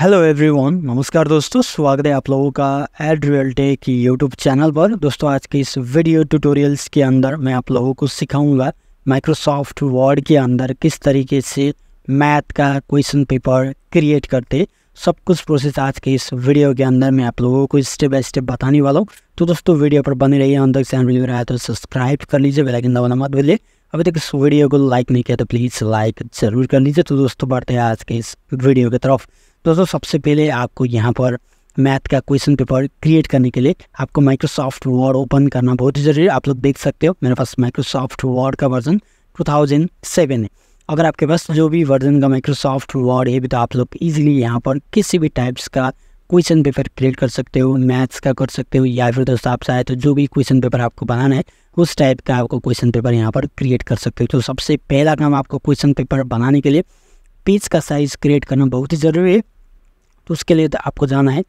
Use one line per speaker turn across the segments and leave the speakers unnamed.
hello everyone नमस्कार दोस्तों स्वागत है आप लोगों का एड रियल की यूट्यूब चैनल पर दोस्तों आज के इस वीडियो ट्यूटोरियल्स के अंदर मैं आप लोगों को सिखाऊंगा माइक्रोसॉफ्ट वर्ड के अंदर किस तरीके से मैथ का क्वेश्चन पेपर क्रिएट करते सब कुछ प्रोसेस आज के इस वीडियो के अंदर मैं आप लोगों को स्टेप बाय स्टेप बताने वाला हूँ तो दोस्तों वीडियो पर बने रहिए अंदर चैनल आया तो सब्सक्राइब कर लीजिए बेलाइकन दबाना मत भूलिए अभी तक इस वीडियो को लाइक नहीं किया तो प्लीज़ लाइक ज़रूर कर लीजिए तो दोस्तों बढ़ते हैं आज के इस वीडियो की तरफ दोस्तों सबसे पहले आपको यहाँ पर मैथ का क्वेश्चन पेपर क्रिएट करने के लिए आपको माइक्रोसॉफ्ट वर्ड ओपन करना बहुत ही जरूरी है आप लोग देख सकते हो मेरे पास माइक्रोसॉफ्ट वर्ड का वर्जन 2007 है अगर आपके पास जो भी वर्जन का माइक्रोसॉफ्ट वर्ड है भी तो आप लोग इजीली यहाँ पर किसी भी टाइप्स का क्वेश्चन पेपर क्रिएट कर सकते हो मैथ्स का कर सकते हो या फिर दोस्तों आप चाहे तो जो भी क्वेश्चन पेपर आपको बनाना है उस टाइप का आपको क्वेश्चन पेपर यहाँ पर क्रिएट कर सकते हो तो सबसे पहला काम आपको क्वेश्चन पेपर बनाने के लिए पेज का साइज़ क्रिएट करना बहुत ही ज़रूरी है तो उसके लिए तो आपको जाना है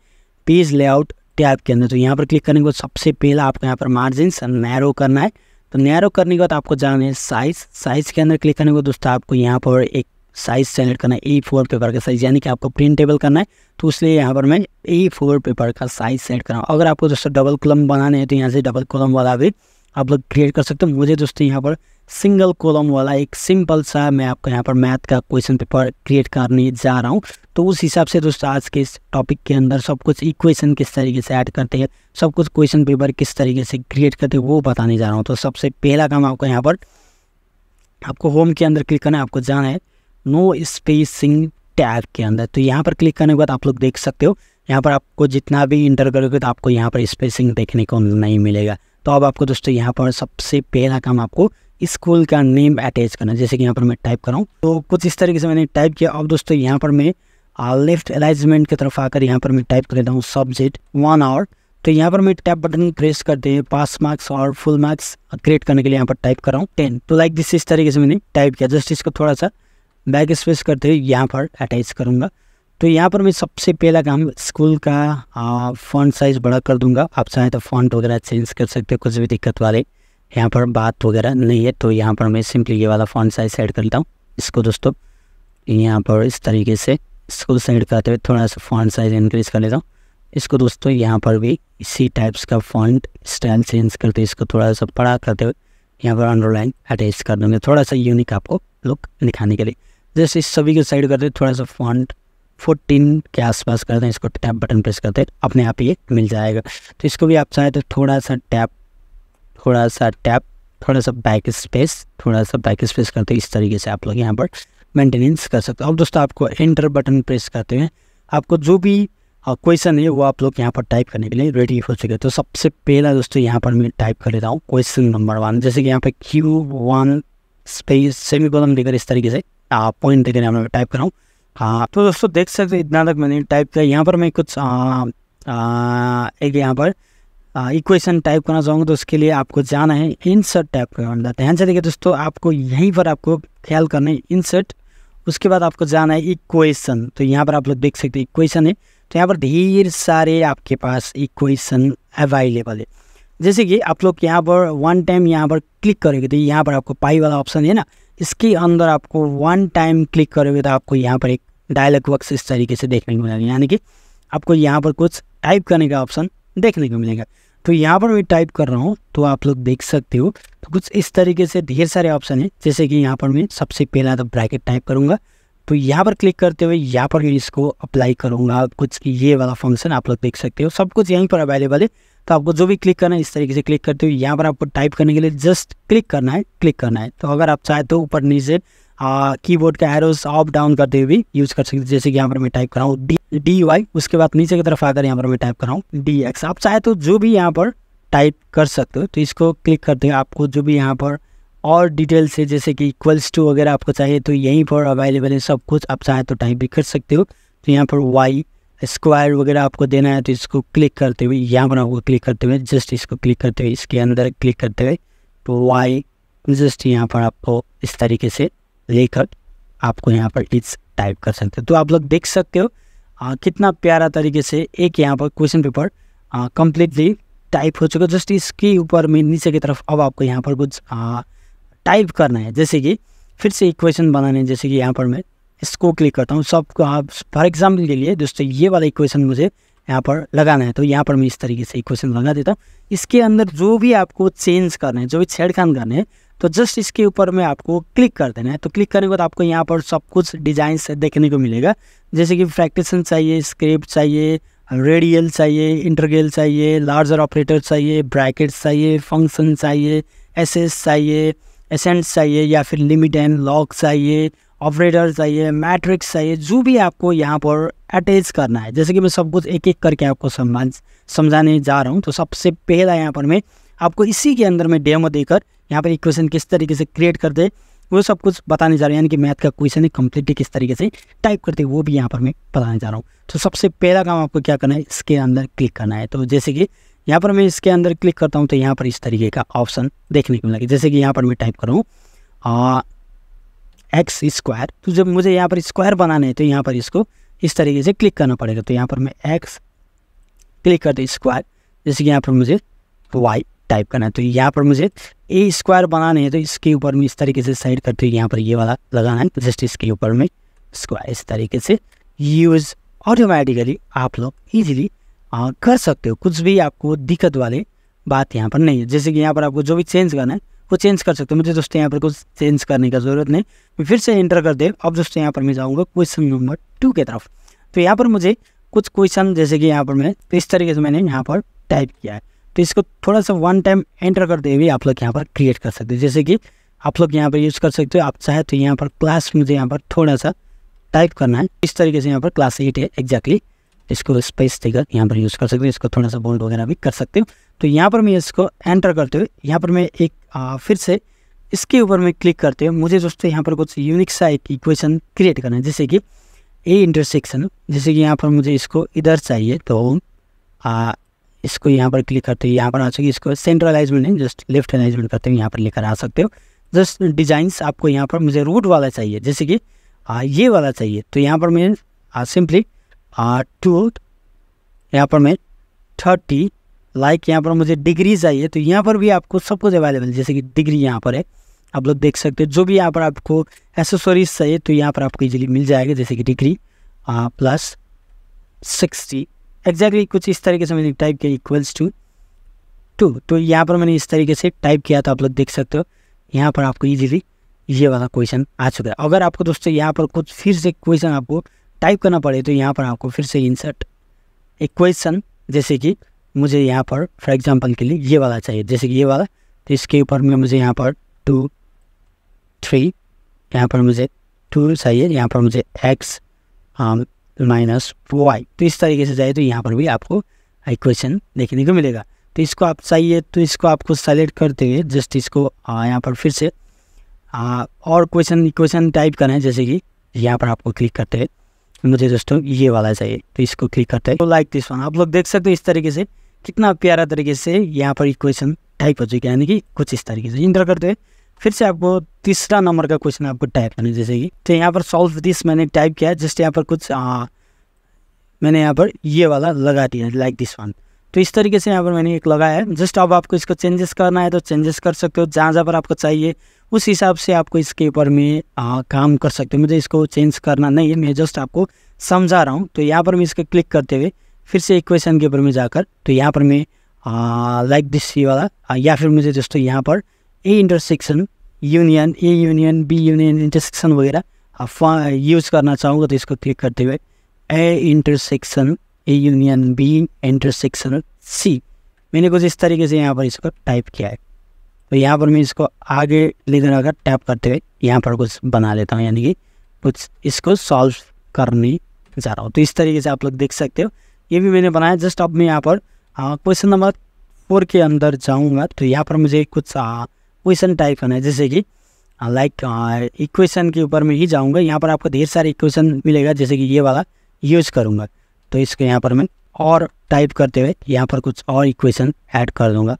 पेज लेआउट टैब के अंदर तो यहाँ पर क्लिक करने के बाद सबसे पहला आपको यहाँ पर मार्जिन नैरो करना है तो नैरो करने के बाद आपको जाना है साइज़ साइज़ के अंदर क्लिक करने के बाद दोस्तों आपको यहाँ पर एक साइज़ सेलेक्ट करना है ए फोर पेपर का साइज़ यानी कि आपको प्रिंटेबल करना है तो इसलिए यहाँ पर मैं ए फोर पेपर का साइज़ सेलेक्ट कर रहा हूँ अगर आपको दोस्तों डबल कलम बनाने हैं तो यहाँ से डबल कलम वाला भी आप लोग क्रिएट कर सकते हो मुझे दोस्तों यहाँ पर सिंगल कॉलम वाला एक सिंपल सा मैं आपको यहाँ पर मैथ का क्वेश्चन पेपर क्रिएट करने जा रहा हूँ तो उस हिसाब से दोस्तों आज के इस टॉपिक के अंदर सब कुछ इक्वेशन किस तरीके से ऐड करते हैं सब कुछ क्वेश्चन पेपर किस तरीके से क्रिएट करते हैं वो बताने जा रहा हूँ तो सबसे पहला काम आपको यहाँ पर आपको होम के अंदर क्लिक करना है आपको जाना है नो स्पेसिंग टैब के अंदर तो यहाँ पर क्लिक करने के बाद आप लोग देख सकते हो यहाँ पर आपको जितना भी इंटर करोगे तो आपको यहाँ पर स्पेसिंग देखने को नहीं मिलेगा तो अब आपको दोस्तों यहाँ पर सबसे पहला काम आपको स्कूल का नेम अटैच करना जैसे कि यहाँ पर मैं टाइप कर रहा हूँ तो कुछ इस तरीके से मैंने टाइप किया अब दोस्तों यहाँ पर मैं लेफ्ट अलाइजमेंट की तरफ आकर यहाँ पर मैं टाइप कर देता हूँ सब्जेक्ट वन आवर तो यहाँ पर मैं टैप बटन प्रेस करते हैं पास मार्क्स और फुल मार्क्स क्रिएट करने के लिए यहाँ पर टाइप कर रहा हूँ टेन तो लाइक दिस इस तरीके से मैंने टाइप किया जस्ट इसको थोड़ा सा बैक स्पेस करते हुए यहाँ पर अटैच करूँगा तो यहाँ पर मैं सबसे पहला काम स्कूल का फ़ॉन्ट साइज़ बड़ा कर दूंगा आप चाहें तो फ़ॉन्ट वगैरह चेंज कर सकते हो कुछ भी दिक्कत वाले यहाँ पर बात वगैरह नहीं है तो यहाँ पर मैं सिंपली ये वाला फ़ॉन्ट साइज सेट लेता हूँ इसको दोस्तों यहाँ पर इस तरीके से इसको सेट करते हुए थोड़ा सा फ़ॉन्ट साइज इंक्रीज़ कर लेता हूँ इसको दोस्तों यहाँ पर भी इसी टाइप्स का फॉन्ट स्टाइल चेंज करते इसको थोड़ा सा पड़ा करते हुए यहाँ पर अंडरलाइन अटैच कर दूँगे थोड़ा सा यूनिक आपको लुक दिखाने के लिए जैसे इस सभी को साइड करते थोड़ा सा फॉन्ट फोर्टीन के आसपास करते हैं इसको टैप बटन प्रेस करते हैं अपने आप ये मिल जाएगा तो इसको भी आप चाहें तो थोड़ा सा टैप थोड़ा सा टैप थोड़ा सा बैक स्पेस थोड़ा सा बैक स्पेस करते हैं इस तरीके से आप लोग यहाँ पर मेंटेनेंस कर सकते हो अब दोस्तों आपको एंटर बटन प्रेस करते हैं आपको जो भी क्वेश्चन हाँ, है वो आप लोग यहाँ पर टाइप करने के लिए रेडी हो चुके तो सबसे पहला दोस्तों यहाँ पर मैं टाइप कर लेता हूँ क्वेश्चन नंबर वन जैसे कि यहाँ पर Q one space semicolon देकर इस तरीके से पॉइंट हाँ, देकर यहाँ पर टाइप कराऊँ हाँ तो दोस्तों देख सकते इतना तक मैंने टाइप किया यहाँ पर मैं कुछ आ, हाँ, आ, एक यहाँ पर इक्वेशन टाइप करना चाहूँगा तो उसके लिए आपको जाना है इंसर्ट टाइप करना ध्यान से देखिए दोस्तों आपको यहीं पर आपको ख्याल करना है इंसर्ट उसके बाद आपको जाना है इक्वेशन तो यहाँ पर आप लोग देख सकते हैं इक्वेशन है तो यहाँ पर ढेर सारे आपके पास इक्वेशन अवेलेबल है जैसे कि आप लोग यहाँ पर वन टाइम यहाँ पर क्लिक करेंगे तो यहाँ पर आपको पाई वाला ऑप्शन है ना इसके अंदर आपको वन टाइम क्लिक करोगे तो आपको यहाँ पर एक डायलॉग बॉक्स इस तरीके से देखने को मिलेगा यानी कि आपको यहाँ पर कुछ टाइप करने का ऑप्शन देखने को मिलेगा तो यहाँ पर मैं टाइप कर रहा हूँ तो आप लोग देख सकते हो तो कुछ इस तरीके से ढेर सारे ऑप्शन हैं जैसे कि यहाँ पर मैं सबसे पहला तो ब्रैकेट टाइप करूँगा तो यहाँ पर क्लिक करते हुए यहाँ पर इसको अप्लाई करूँगा कुछ ये वाला फंक्शन आप लोग देख सकते हो सब कुछ यहीं पर अवेलेबल है तो आपको जो भी क्लिक करना है इस तरीके से क्लिक करते हो यहाँ पर आपको टाइप करने के लिए जस्ट क्लिक करना है क्लिक करना है तो अगर आप चाहे तो ऊपर नीचे कीबोर्ड का एरोस ऑफ डाउन करते हुए यूज कर सकते जैसे कि यहाँ पर मैं टाइप कर रहा हूँ डी डी वाई उसके बाद नीचे की तरफ आकर यहाँ पर मैं टाइप कर रहा हूँ डी एक्स आप चाहे तो जो भी यहाँ पर टाइप कर सकते हो तो इसको क्लिक करते हुए आपको जो भी यहाँ पर और डिटेल्स है जैसे कि इक्वल्स टू वगैरह आपको चाहिए तो यहीं पर अवेलेबल है सब कुछ आप चाहे तो टाइप भी कर सकते हो तो यहाँ पर वाई स्क्वायर वगैरह आपको देना है तो इसको क्लिक करते हुए यहाँ पर आपको क्लिक करते हुए जस्ट इसको क्लिक करते हुए इसके अंदर क्लिक करते हुए तो वाई जस्ट यहाँ पर आपको इस तरीके से लेकर आपको यहाँ पर इट्स टाइप कर सकते हो तो आप लोग देख सकते हो आ, कितना प्यारा तरीके से एक यहाँ पर क्वेश्चन पेपर कम्प्लीटली टाइप हो चुका है जस्ट इसके ऊपर में नीचे की तरफ अब आपको यहाँ पर कुछ आ, टाइप करना है जैसे कि फिर से एक क्वेश्चन बनाने जैसे कि यहाँ पर मैं इसको क्लिक करता हूँ सबको आप फॉर एग्जाम्पल के लिए दोस्तों ये वाला इक्वेशन मुझे यहाँ पर लगाना है तो यहाँ पर मैं इस तरीके से इक्वेशन लगा देता हूँ इसके अंदर जो भी आपको चेंज करना है जो भी छेड़खान करना है तो जस्ट इसके ऊपर में आपको क्लिक कर देना है तो क्लिक करने के बाद आपको यहाँ पर सब कुछ डिजाइन देखने को मिलेगा जैसे कि फ्रैक्टेशन चाहिए स्क्रिप्ट चाहिए रेडियल चाहिए इंटरगेल चाहिए लार्जर ऑपरेटर चाहिए ब्रैकेट्स चाहिए फंक्शन चाहिए एसेस चाहिए एसेंट्स चाहिए या फिर लिमिट एंड लॉक चाहिए ऑपरेटर चाहिए मैट्रिक्स चाहिए जो भी आपको यहाँ पर अटैच करना है जैसे कि मैं सब कुछ एक एक करके आपको समझाने जा रहा हूँ तो सबसे पहला यहाँ पर मैं आपको इसी के अंदर में डेमो देकर यहाँ पर इक्वेशन किस तरीके से क्रिएट करते वो सब कुछ बताने जा रहे हैं यानी कि मैथ का क्वेश्चन है कम्प्लीटली किस तरीके से टाइप करते हैं वो भी यहाँ पर मैं बताने जा रहा हूँ तो सबसे पहला काम आपको क्या करना है इसके अंदर क्लिक करना है तो जैसे कि यहाँ पर मैं इसके अंदर क्लिक करता हूँ तो यहाँ पर इस तरीके का ऑप्शन देखने को मिला जैसे कि यहाँ पर मैं टाइप करूँ एक्स स्क्वायर तो जब मुझे यहाँ पर स्क्वायर बनाना है तो यहाँ पर इसको इस तरीके से क्लिक करना पड़ेगा तो यहाँ पर मैं एक्स क्लिक करते स्क्वायर जैसे कि यहाँ पर मुझे वाई टाइप करना है तो यहाँ पर मुझे ए स्क्वायर बनाना है तो इसके ऊपर में इस तरीके से साइड करते हुए यहाँ पर ये वाला लगाना है जस्ट इसके ऊपर में स्क्वायर इस तरीके से यूज़ ऑटोमेटिकली आप लोग ईजिली कर सकते हो कुछ भी आपको दिक्कत वाली बात यहाँ पर नहीं है जैसे कि यहाँ पर आपको जो भी चेंज करना है वो चेंज कर सकते हो मुझे दोस्तों यहाँ पर कुछ चेंज करने का ज़रूरत नहीं मैं फिर से एंटर कर दे अब दोस्तों यहाँ पर मैं जाऊँगा क्वेश्चन नंबर टू की तरफ तो यहाँ पर मुझे कुछ क्वेश्चन जैसे कि यहाँ पर मैं तो इस तरीके से मैंने यहाँ पर टाइप किया है तो इसको थोड़ा सा वन टाइम एंटर करते हुए आप लोग यहाँ पर क्रिएट कर सकते हो जैसे कि आप लोग यहाँ पर यूज़ कर सकते हो आप चाहे तो यहाँ पर क्लास मुझे यहाँ पर थोड़ा सा टाइप करना है इस तरीके से यहाँ पर क्लास एट है एग्जैक्टली इसको स्पेस देकर यहाँ पर यूज़ कर सकते हो इसको थोड़ा सा बोल्ड वगैरह भी कर सकते हो तो यहाँ पर मैं इसको एंटर करते हुए यहाँ पर मैं एक आ, फिर से इसके ऊपर मैं क्लिक करते हुए मुझे दोस्तों यहाँ पर कुछ यूनिक सा एक इक्वेशन क्रिएट करना है जैसे कि ए इंटरसेक्शन जैसे कि यहाँ पर मुझे इसको इधर चाहिए तो आ, इसको यहाँ पर क्लिक करते हो यहाँ पर आ सके इसको में नहीं जस्ट लेफ्ट एनाइजमेंट करते हो यहाँ पर लेकर आ सकते हो जस्ट डिजाइंस आपको यहाँ पर मुझे रूट वाला चाहिए जैसे कि आ, ये वाला चाहिए तो यहाँ पर मैं सिंपली टू यहाँ पर मैं थर्टी लाइक यहाँ पर मुझे डिग्री चाहिए तो यहाँ पर भी आपको सब कुछ अवेलेबल जैसे कि डिग्री यहाँ पर है आप लोग देख सकते हो जो भी यहाँ पर आपको एसेसरीज चाहिए तो यहाँ पर आपको इजीली मिल जाएगा जैसे कि degree plus sixty exactly exactly कुछ इस तरीके से मैंने टाइप किया इक्वल्स टू टू तो यहाँ पर मैंने इस तरीके से टाइप किया तो आप लोग देख सकते हो यहाँ पर आपको ईजिली ये वाला क्वेश्चन आ चुका है अगर आपको दोस्तों यहाँ पर कुछ फिर से क्वेश्चन आपको टाइप करना पड़े तो यहाँ पर आपको फिर से इंसर्ट एक क्वेश्चन जैसे कि मुझे यहाँ पर फॉर एग्जाम्पल के लिए ये वाला चाहिए जैसे कि ये वाला तो इसके ऊपर में मुझे यहाँ पर टू थ्री यहाँ पर मुझे टू चाहिए यहाँ पर मुझे एक्स माइनस वाई तो इस तरीके से जाए तो यहाँ पर भी आपको इक्वेशन देखने को मिलेगा तो इसको आप चाहिए तो इसको आपको सेलेक्ट करते हुए जस्ट इसको यहाँ पर फिर से आ, और क्वेश्चन इक्वेशन टाइप करें जैसे कि यहाँ पर आपको क्लिक करते हैं मुझे दोस्तों ये वाला चाहिए तो इसको क्लिक करते हैं तो लाइक दिस वन आप लोग देख सकते हो इस तरीके से कितना प्यारा तरीके से यहाँ पर इक्वेशन टाइप हो चुकी है यानी कि कुछ इस तरीके से इंटर करते हैं फिर से आपको तीसरा नंबर का क्वेश्चन आपको टाइप करना जैसे कि तो यहाँ पर सॉल्व दिस मैंने टाइप किया जस्ट यहाँ पर कुछ आ, मैंने यहाँ पर ये वाला लगा दिया लाइक दिस वन तो इस तरीके से यहाँ पर मैंने एक लगाया है जस्ट अब आपको इसको चेंजेस करना है तो चेंजेस कर सकते हो जहाँ जहाँ पर आपको चाहिए उस हिसाब से आपको इसके ऊपर में आ, काम कर सकते हो मुझे इसको चेंज करना नहीं है मैं जस्ट आपको समझा रहा हूँ तो यहाँ पर मैं इसको क्लिक करते हुए फिर से इक्वेशन के ऊपर में जाकर तो यहाँ पर मैं लाइक दिस ये वाला या फिर मुझे जस्ट यहाँ पर A intersection union A union B union intersection वगैरह आप यूज़ करना चाहूँगा तो इसको क्लिक करते हुए A intersection A union B intersection C मैंने कुछ इस तरीके से यहाँ पर इसको टाइप किया है तो यहाँ पर मैं इसको आगे ले जाना का टैप करते हुए यहाँ पर कुछ बना लेता हूँ यानी कि कुछ इसको सॉल्व करने जा रहा हूँ तो इस तरीके से आप लोग देख सकते हो ये भी मैंने बनाया जस्ट अब मैं यहाँ पर क्वेश्चन नंबर फोर के अंदर जाऊँगा तो यहाँ पर मुझे कुछ आ, क्वेश्चन टाइप करना है जैसे कि लाइक हाँ, इक्वेशन हाँ, के ऊपर मैं ही जाऊँगा यहाँ पर आपको ढेर सारे इक्वेशन मिलेगा जैसे कि ये वाला यूज़ करूँगा तो इसको यहाँ पर मैं और टाइप करते हुए यहाँ पर कुछ और इक्वेशन ऐड कर दूँगा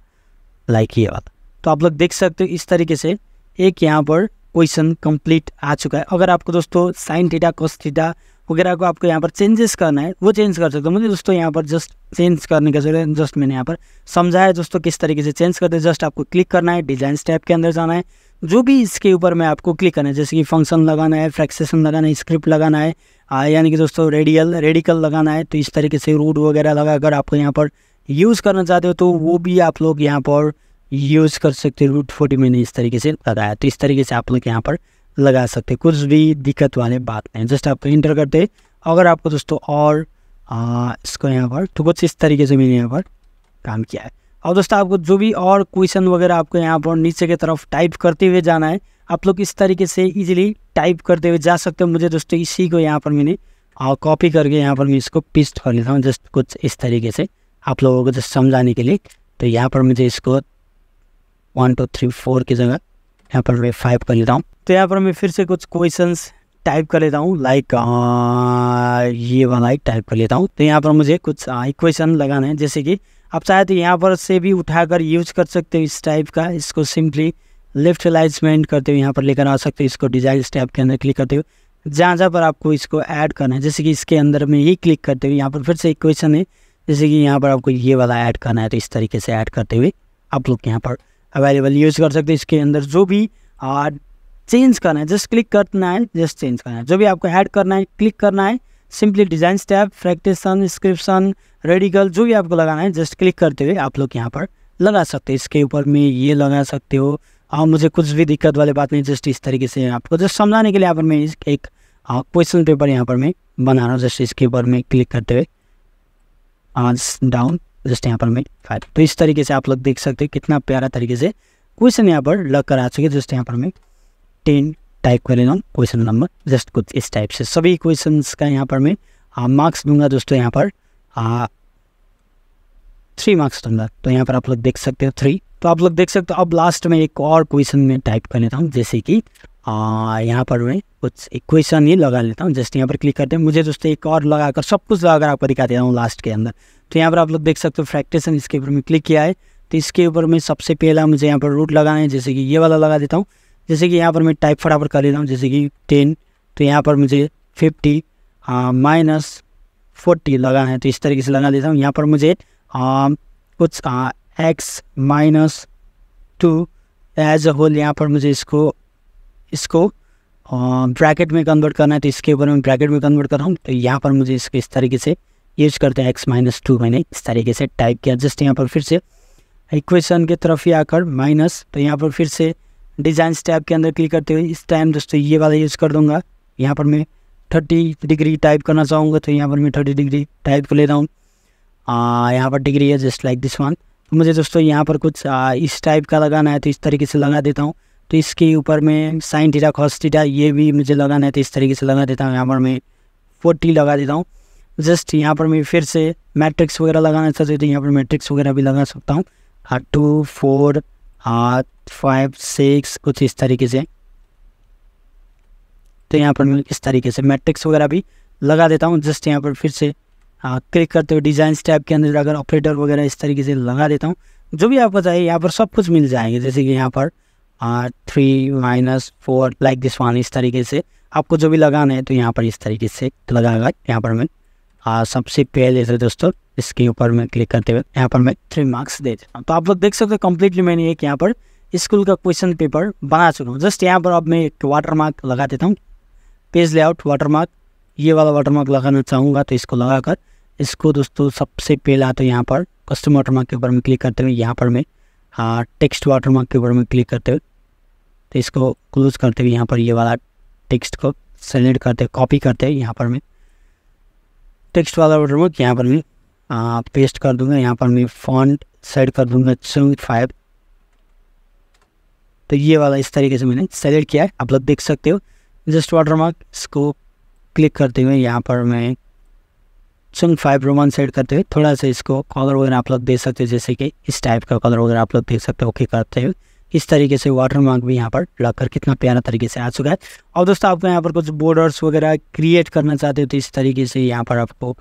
लाइक ये वाला तो आप लोग देख सकते हो इस तरीके से एक यहाँ पर क्वेश्चन कंप्लीट आ चुका है अगर आपको दोस्तों साइन थीटा कोस थीटा वगैरह को आपको यहाँ पर चेंजेस करना है वो चेंज कर सकते हो मुझे दोस्तों यहाँ पर जस्ट चेंज करने का जरूरत जस्ट मैंने यहाँ पर समझाया दोस्तों किस तरीके से चेंज करते हैं जस्ट आपको क्लिक करना है डिजाइन स्टेप के अंदर जाना है जो भी इसके ऊपर मैं आपको क्लिक करना है जैसे कि फंक्शन लगाना है फ्रैक्सेशन लगाना है स्क्रिप्ट लगाना है यानी कि दोस्तों रेडियल रेडिकल लगाना है तो इस तरीके से रूट वगैरह लगा अगर आपको यहाँ पर यूज़ करना चाहते हो तो वो भी आप लोग यहाँ पर यूज़ कर सकते हो रूट फोर्टी मैंने इस तरीके से लगाया तो इस तरीके से आप लोग यहाँ पर लगा सकते हैं कुछ भी दिक्कत वाली बात नहीं जस्ट आपको इंटर करते अगर आपको दोस्तों और आ, इसको यहाँ पर तो कुछ इस तरीके से मैंने यहाँ पर काम किया है और दोस्तों आपको जो भी और क्वेश्चन वगैरह आपको यहाँ पर नीचे की तरफ टाइप करते हुए जाना है आप लोग इस तरीके से इजीली टाइप करते हुए जा सकते हो मुझे दोस्तों इसी को यहाँ पर मैंने कॉपी करके यहाँ पर मैं इसको पेस्ट कर लेता हूँ जस्ट कुछ इस तरीके से आप लोगों को जस्ट समझाने के लिए तो यहाँ पर मुझे इसको वन टू थ्री फोर की जगह यहाँ पर मैं फाइव कर लेता हूँ तो यहाँ पर मैं फिर से कुछ क्वेश्चन टाइप कर लेता हूँ लाइक ये वाला ही टाइप कर लेता हूँ तो यहाँ पर मुझे कुछ इक्वेशन लगाना है जैसे कि आप चाहे तो यहाँ पर से भी उठाकर यूज कर सकते हो इस टाइप का इसको सिंपली लेफ्ट अलाइजमेंट करते हुए यहाँ पर लेकर आ सकते हो इसको डिजाइन स्टैप के अंदर क्लिक करते हो जहाँ जहाँ पर आपको इसको ऐड करना है जैसे कि इसके अंदर में ही क्लिक करते हुए यहाँ पर फिर से इक्वेशन क्वेश्चन है जैसे कि यहाँ पर आपको ये वाला ऐड करना है तो इस तरीके से ऐड करते हुए आप लोग यहाँ पर अवेलेबल यूज़ कर सकते हैं इसके अंदर जो भी चेंज करना है जस्ट क्लिक करना है जस्ट चेंज करना है जो भी आपको ऐड करना है क्लिक करना है सिंपली डिजाइन स्टेप फ्रैक्टेशन स्क्रिप्शन रेडिकल जो भी आपको लगाना है जस्ट क्लिक करते हुए आप लोग यहाँ पर लगा सकते हैं इसके ऊपर में ये लगा सकते हो और मुझे कुछ भी दिक्कत वाली बात नहीं जस्ट इस तरीके से आपको जस्ट समझाने के लिए यहाँ पर मैं एक क्वेश्चन पेपर यहाँ पर मैं बना रहा हूँ जस्ट इसके ऊपर में क्लिक करते हुए आज डाउन जस्ट यहाँ पर हमें फाइव तो इस तरीके से आप लोग देख सकते हो कितना प्यारा तरीके से क्वेश्चन यहाँ पर लग कर आ चुके जस्ट यहाँ पर मैं टेन टाइप कर लेना क्वेश्चन नंबर जस्ट कुछ इस टाइप से सभी क्वेश्चन का यहाँ पर मैं मार्क्स दूंगा दोस्तों यहाँ पर थ्री मार्क्स दूंगा तो यहाँ पर आप लोग देख सकते हो थ्री तो आप लोग देख सकते हो अब लास्ट में एक और क्वेश्चन में टाइप कर लेता हूँ जैसे कि यहाँ पर मैं कुछ एक क्वेश्चन ही लगा लेता हूँ जस्ट यहाँ पर क्लिक करते हैं मुझे दोस्तों एक और लगाकर सब कुछ लगाकर आपको दिखा देता हूँ लास्ट के अंदर तो यहाँ पर आप लोग देख सकते हो फ्रैक्टेशन इसके ऊपर में क्लिक किया है तो इसके ऊपर में सबसे पहला मुझे यहाँ पर रूट लगाना है जैसे कि ये वाला लगा देता हूँ जैसे कि यहाँ पर मैं टाइप फटाफट कर लेता हूँ जैसे कि टेन तो यहाँ पर मुझे फिफ्टी माइनस फोर्टी लगाना है तो इस तरीके से लगा देता हूँ यहाँ पर मुझे आ, हाँ, कुछ X minus two as a whole यहाँ पर मुझे इसको इसको ब्रैकेट हाँ, में कन्वर्ट करना है तो इसके ऊपर मैं ब्रैकेट में कन्वर्ट कर रहा हूँ तो यहाँ पर मुझे इसको इस तरीके से यूज करते हैं एक्स माइनस टू मैंने इस तरीके से टाइप किया जस्ट यहाँ पर फिर से इक्वेशन के तरफ ही आकर माइनस तो यहाँ पर फिर से डिज़ाइन स्टैप के अंदर क्लिक करते हुए इस टाइम दोस्तों ये वाला यूज़ कर दूंगा यहाँ पर मैं थर्टी डिग्री टाइप करना चाहूँगा तो यहाँ पर मैं थर्टी डिग्री टाइप कर ले रहा हूँ यहाँ पर डिग्री है जस्ट लाइक दिस वन तो मुझे दोस्तों यहाँ पर कुछ आ, इस टाइप का लगाना है तो इस तरीके से लगा देता हूँ तो इसके ऊपर मैं साइन टीटा खॉस टीटा ये भी मुझे लगाना है तो इस तरीके से लगा देता हूँ यहाँ पर मैं फोर्टी लगा देता हूँ जस्ट यहाँ पर मैं फिर से मैट्रिक्स वगैरह लगाना चाहते हो तो यहाँ पर मैट्रिक्स वगैरह भी लगा सकता हूँ हाँ टू फोर हाथ फाइव सिक्स कुछ इस तरीके से तो यहाँ पर मैं इस तरीके से मैट्रिक्स वगैरह भी लगा देता हूँ जस्ट यहाँ पर फिर से क्लिक हाँ, करते हुए डिज़ाइन टाइप के अंदर अगर ऑपरेटर वगैरह इस तरीके से लगा देता हूँ जो भी आपको चाहिए यहाँ पर सब कुछ मिल जाएंगे जैसे कि यहाँ पर three minus four like this one इस तरीके से आपको जो भी लगाना है तो यहाँ पर इस तरीके से लगाएगा यहाँ पर मैं हाँ सबसे पहले से दोस्तों इसके ऊपर मैं क्लिक करते हुए यहाँ पर मैं थ्री मार्क्स दे देता हूँ तो आप लोग देख सकते हो कम्प्लीटली मैंने एक यहाँ पर स्कूल का क्वेश्चन पेपर बना चुका हूँ जस्ट यहाँ पर अब मैं एक वाटर मार्क लगा देता हूँ पेज लेआउट वाटर मार्क ये वाला वाटर मार्क लगाना चाहूँगा तो इसको लगाकर इसको दोस्तों सबसे पहला तो यहाँ पर कस्टम वाटर मार्क के ऊपर में क्लिक करते हुए यहाँ पर मैं हाँ टेक्स्ट वाटर मार्क के ऊपर में क्लिक करते हुए तो इसको क्लोज करते हुए यहाँ पर ये वाला टेक्स्ट को सेलेक्ट करते कॉपी करते हुए यहाँ पर मैं टेक्स्ट वाला ऑर्डर बुक यहाँ पर मैं पेस्ट कर दूंगा यहाँ पर मैं फॉन्ट सेट कर दूंगा सेवन फाइव तो ये वाला इस तरीके से मैंने सेलेक्ट किया है आप लोग देख सकते हो जस्ट वाटर मार्क इसको क्लिक करते हुए यहाँ पर मैं सुन फाइव रोमन सेट करते हुए थोड़ा सा इसको कलर वगैरह आप लोग दे सकते हो जैसे कि इस टाइप का कलर वगैरह आप लोग देख सकते हो ओके करते हुए इस तरीके से वाटर मार्क भी यहाँ पर लगकर कितना प्यारा तरीके से आ चुका है और दोस्तों आपको यहाँ पर कुछ बॉर्डर्स वगैरह क्रिएट करना चाहते हो तो इस तरीके से यहाँ पर आपको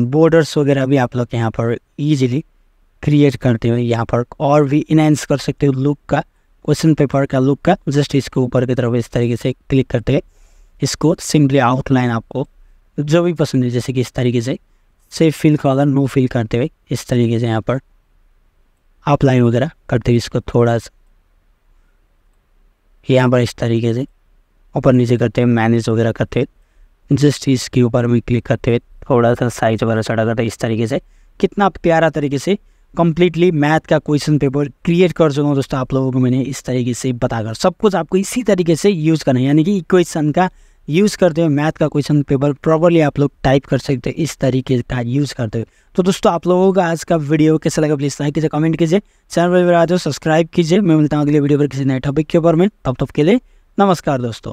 बॉर्डर्स हाँ, वगैरह भी आप लोग यहाँ पर ईजिली क्रिएट करते हो यहाँ पर और भी इनहेंस कर सकते हो लुक का क्वेश्चन पेपर का लुक का जस्ट इसके ऊपर की तरफ इस तरीके से क्लिक करते हुए इसको सिंपली आउटलाइन आपको जो भी पसंद है जैसे कि इस तरीके से shape fill colour no fill करते हुए इस तरीके से यहाँ पर आउटलाइन वगैरह करते हुए इसको थोड़ा सा यहाँ पर इस तरीके से ऊपर नीचे करते हैं मैनेज वगैरह करते जिस चीज़ के ऊपर भी क्लिक करते हुए थोड़ा सा साइज वगैरह चढ़ा करते इस तरीके से कितना प्यारा तरीके से कम्प्लीटली मैथ का क्वेश्चन पेपर क्रिएट कर चुका हूँ दोस्तों आप लोगों को मैंने इस तरीके से बताकर सब कुछ आपको इसी तरीके से यूज़ करना है यानी कि इक्वेशन का यूज़ करते हुए मैथ का क्वेश्चन पेपर प्रॉपरली आप लोग टाइप कर सकते हो इस तरीके का यूज़ करते हुए तो दोस्तों आप लोगों का आज का वीडियो कैसा लगा प्लीज़ लाइक कीजिए कमेंट कीजिए चैनल पर आ जाओ सब्सक्राइब कीजिए मैं मिलता हूँ अगले वीडियो पर किसी नए टॉपिक के ऊपर में तब तब के लिए नमस्कार दोस्तों